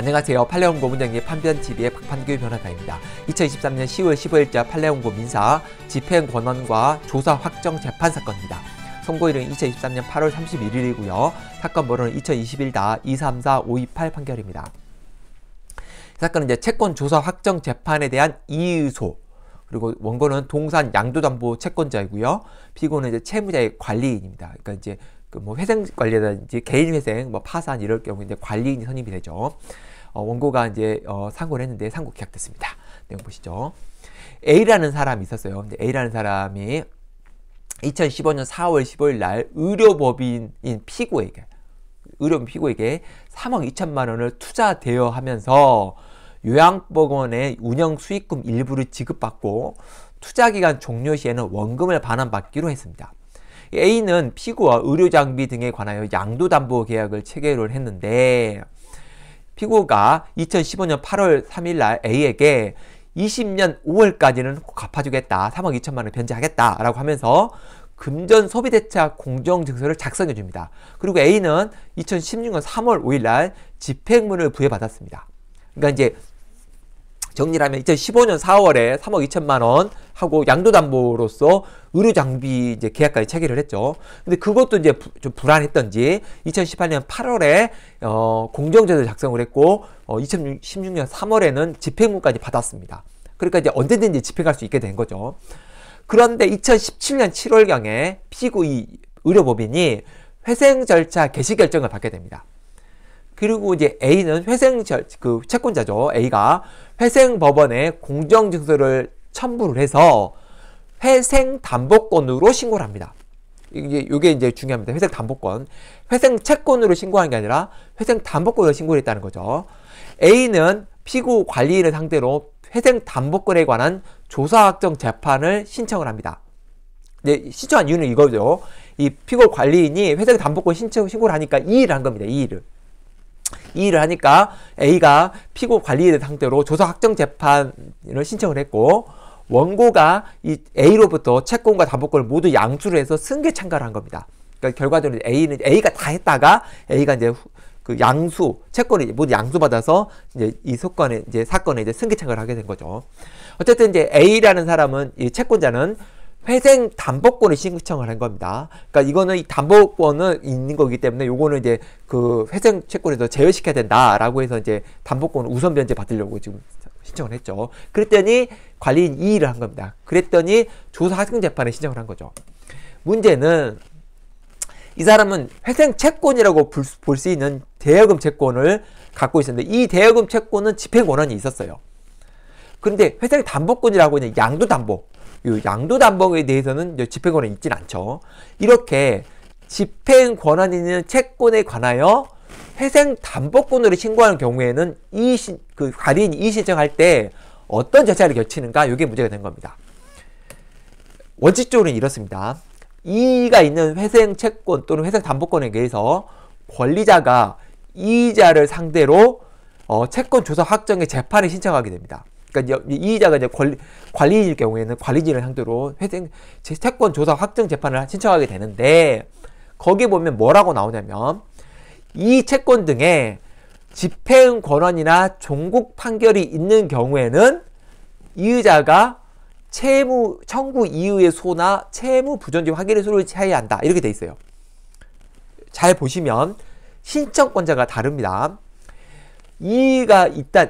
안녕하세요. 팔레온고 문장의 판변 TV의 박판규 변호사입니다. 2023년 10월 15일자 팔레온고 민사 집행 권한과 조사 확정 재판 사건입니다. 선고일은 2023년 8월 31일이고요. 사건 번호는 2 0 2 1 234528 판결입니다. 사건은 이제 채권 조사 확정 재판에 대한 이의소 그리고 원고는 동산 양도담보 채권자이고요. 피고는 이제 채무자의 관리인입니다. 그러니까 이제 그뭐 회생 관리라든지 개인 회생, 뭐 파산 이럴 경우 이제 관리인이 선임이 되죠. 어, 원고가 이제 어, 상고를 했는데 상고 기각됐습니다. 내용 보시죠. A라는 사람이 있었어요. 근데 A라는 사람이 2015년 4월 15일 날 의료법인인 피고에게 의료 피고에게 3억 2천만 원을 투자 대여하면서 요양보건의 운영 수익금 일부를 지급받고 투자기간 종료 시에는 원금을 반환받기로 했습니다. A는 피고와 의료장비 등에 관하여 양도담보 계약을 체결을 했는데 피고가 2015년 8월 3일 날 A에게 20년 5월까지는 갚아주겠다. 3억 2천만 원 변제하겠다. 라고 하면서 금전 소비대차 공정증서를 작성해 줍니다. 그리고 A는 2016년 3월 5일 날 집행문을 부여받았습니다. 그러니까 이제 정리하면 2015년 4월에 3억 2천만 원 하고 양도담보로서 의료 장비 이제 계약까지 체결을 했죠. 근데 그것도 이제 부, 좀 불안했던지 2018년 8월에 어, 공정제도 작성을 했고 어, 2016년 3월에는 집행무까지 받았습니다. 그러니까 이제 언제든지 집행할 수 있게 된 거죠. 그런데 2017년 7월경에 피고의 의료법인이 회생 절차 개시 결정을 받게 됩니다. 그리고 이제 A는 회생 그 채권자죠. A가 회생 법원에 공정 증서를 첨부를 해서 회생 담보권으로 신고를 합니다. 이게 이게 이제 중요합니다. 회생 담보권. 회생 채권으로 신고한 게 아니라 회생 담보권으로 신고를 했다는 거죠. A는 피고 관리인을 상대로 회생 담보권에 관한 조사 확정 재판을 신청을 합니다. 이제 네, 신청한 이유는 이거죠. 이 피고 관리인이 회생 담보권 신청 신고를 하니까 이의를 한 겁니다. 이의를. 이 일을 하니까 A가 피고 관리에 대한 상대로 조사 확정 재판을 신청을 했고 원고가 이 A로부터 채권과 다보권을 모두 양수를 해서 승계 참가를 한 겁니다. 그러니까 결과적으로 A는 A가 다 했다가 A가 이제 그 양수 채권을 모두 양수 받아서 이제 이 사건에 이제 사건에 이제 승계 참가를 하게 된 거죠. 어쨌든 이제 A라는 사람은 이 채권자는 회생 담보권을 신청을 한 겁니다. 그러니까 이거는 이 담보권은 있는 거기 때문에 요거는 이제 그 회생 채권에서 제외시켜야 된다라고 해서 이제 담보권 을 우선 변제 받으려고 지금 신청을 했죠. 그랬더니 관리인 이의를 한 겁니다. 그랬더니 조사 하승 재판에 신청을 한 거죠. 문제는 이 사람은 회생 채권이라고 볼 수 있는 대여금 채권을 갖고 있었는데 이 대여금 채권은 집행 권한이 있었어요. 근데 회생 담보권이라고 하는 양도 담보 양도 담보에 대해서는 집행 권은이 있진 않죠. 이렇게 집행 권한 있는 채권에 관하여 회생 담보권으로 신고하는 경우에는 이시 그 가린 이의신청할 때 어떤 절차를 겹치는가 이게 문제가 된 겁니다. 원칙적으로는 이렇습니다. 이의가 있는 회생 채권 또는 회생 담보권에 대해서 권리자가 이의자를 상대로 어, 채권 조사 확정의 재판에 신청하게 됩니다. 그러니까 이의자가 이제 권리, 관리일 경우에는 관리진을 상대로 회생 채권 조사 확정 재판을 신청하게 되는데 거기 에 보면 뭐라고 나오냐면 이 채권 등에 집행 권한이나 종국 판결이 있는 경우에는 이의자가 채무 청구 이후의 소나 채무 부존지 확인의 소를 해야 한다 이렇게 돼 있어요. 잘 보시면 신청권자가 다릅니다. 이의가 있다.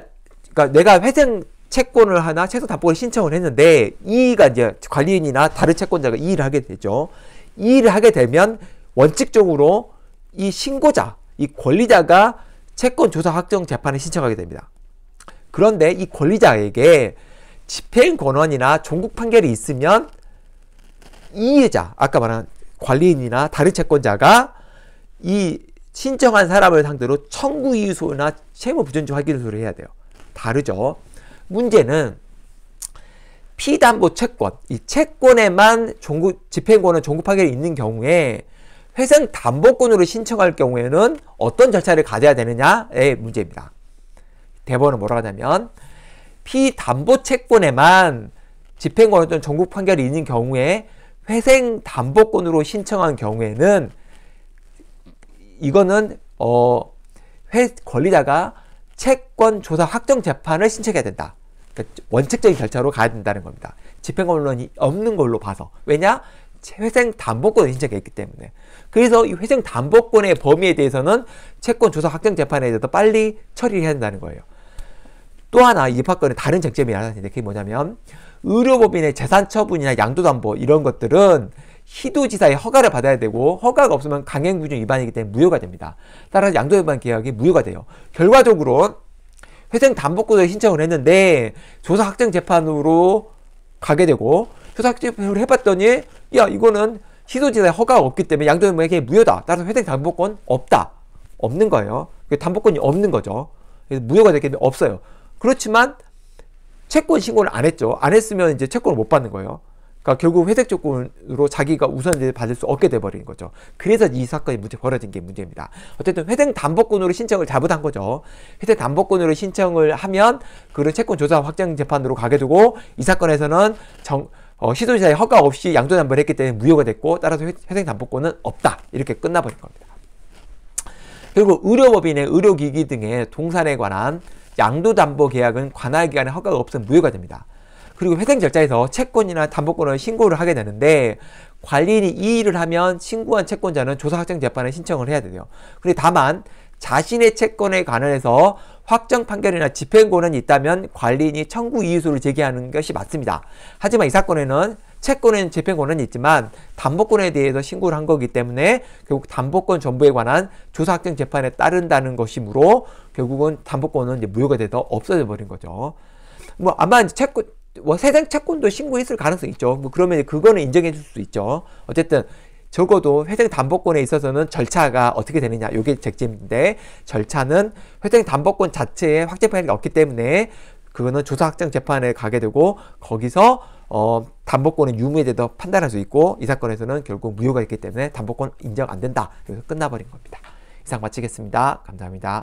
그러니까 내가 회생 채권을 하나 채권 담보를 신청을 했는데 이가 의 이제 관리인이나 다른 채권자가 이의를 하게 되죠. 이의를 하게 되면 원칙적으로 이 신고자, 이 권리자가 채권 조사 확정 재판을 신청하게 됩니다. 그런데 이 권리자에게 집행 권한이나 종국 판결이 있으면 이의자, 아까 말한 관리인이나 다른 채권자가 이 신청한 사람을 상대로 청구 이유소나 채무 부존재 확인 소를 해야 돼요. 다르죠. 문제는 피담보 채권, 이 채권에만 종구, 집행권을 종구 파견이 있는 경우에 회생 담보권으로 신청할 경우에는 어떤 절차를 가져야 되느냐의 문제입니다. 대법은 뭐라고 하냐면 피담보 채권에만 집행권 또는 전국 판결이 있는 경우에 회생 담보권으로 신청한 경우에는 이거는 어 회, 권리자가 채권 조사 확정 재판을 신청해야 된다. 그러니까 원칙적인 절차로 가야 된다는 겁니다. 집행권론이 없는 걸로 봐서 왜냐 회생담보권을 신청했기 때문에 그래서 이 회생담보권의 범위에 대해서는 채권조사확정재판에 대해서 빨리 처리해야 한다는 거예요. 또 하나 이 사건의 다른 쟁점이 하나 있는데 그게 뭐냐면 의료법인의 재산처분이나 양도담보 이런 것들은 희도지사의 허가를 받아야 되고 허가가 없으면 강행규정 위반이기 때문에 무효가 됩니다. 따라서 양도위반 계약이 무효가 돼요. 결과적으로 회생 담보권을 신청을 했는데 조사 확정 재판으로 가게 되고 조사 확정 재판을 해봤더니 야 이거는 시도지사의 허가가 없기 때문에 양도인에게 무효다. 따라서 회생 담보권 없다. 없는 거예요. 그 담보권이 없는 거죠. 그래서 무효가 되기 때문에 없어요. 그렇지만 채권 신고를 안 했죠. 안 했으면 이제 채권을 못 받는 거예요. 그러니까 결국 회색 조건으로 자기가 우선제 받을 수 없게 돼버린 거죠. 그래서 이 사건이 문제 벌어진 게 문제입니다. 어쨌든 회색 담보권으로 신청을 잘못한 거죠. 회색 담보권으로 신청을 하면 그런 채권 조사 확정 재판으로 가게 되고 이 사건에서는 정, 어, 시도지사의 허가 없이 양도 담보를 했기 때문에 무효가 됐고 따라서 회, 색 담보권은 없다 이렇게 끝나버린 겁니다. 그리고 의료법인의 의료기기 등의 동산에 관한 양도담보 계약은 관할 기관의 허가가 없으면 무효가 됩니다. 그리고 회생 절차에서 채권이나 담보권을 신고를 하게 되는데 관리인이 이 일을 하면 신고한 채권자는 조사 확정 재판에 신청을 해야 돼요. 근데 다만 자신의 채권에 관해서 확정 판결이나 집행권은 있다면 관리인이 청구 이유서를 제기하는 것이 맞습니다. 하지만 이 사건에는 채권에는 집행권은 있지만 담보권에 대해서 신고를 한 거기 때문에 결국 담보권 전부에 관한 조사 확정 재판에 따른다는 것이므로 결국은 담보권은 이제 무효가 돼서 없어져 버린 거죠. 뭐 아마 채권 뭐 세상 채권도 신고했을 가능성이 있죠. 뭐 그러면 그거는 인정해 줄수 있죠. 어쨌든 적어도 회생 담보권에 있어서는 절차가 어떻게 되느냐 이게 쟁점인데 절차는 회생 담보권 자체에 확정 판결이 없기 때문에 그거는 조사 확정 재판에 가게 되고 거기서 어 담보권은 유무에 대해서 판단할 수 있고 이 사건에서는 결국 무효가 있기 때문에 담보권 인정 안 된다. 그래서 끝나버린 겁니다. 이상 마치겠습니다. 감사합니다.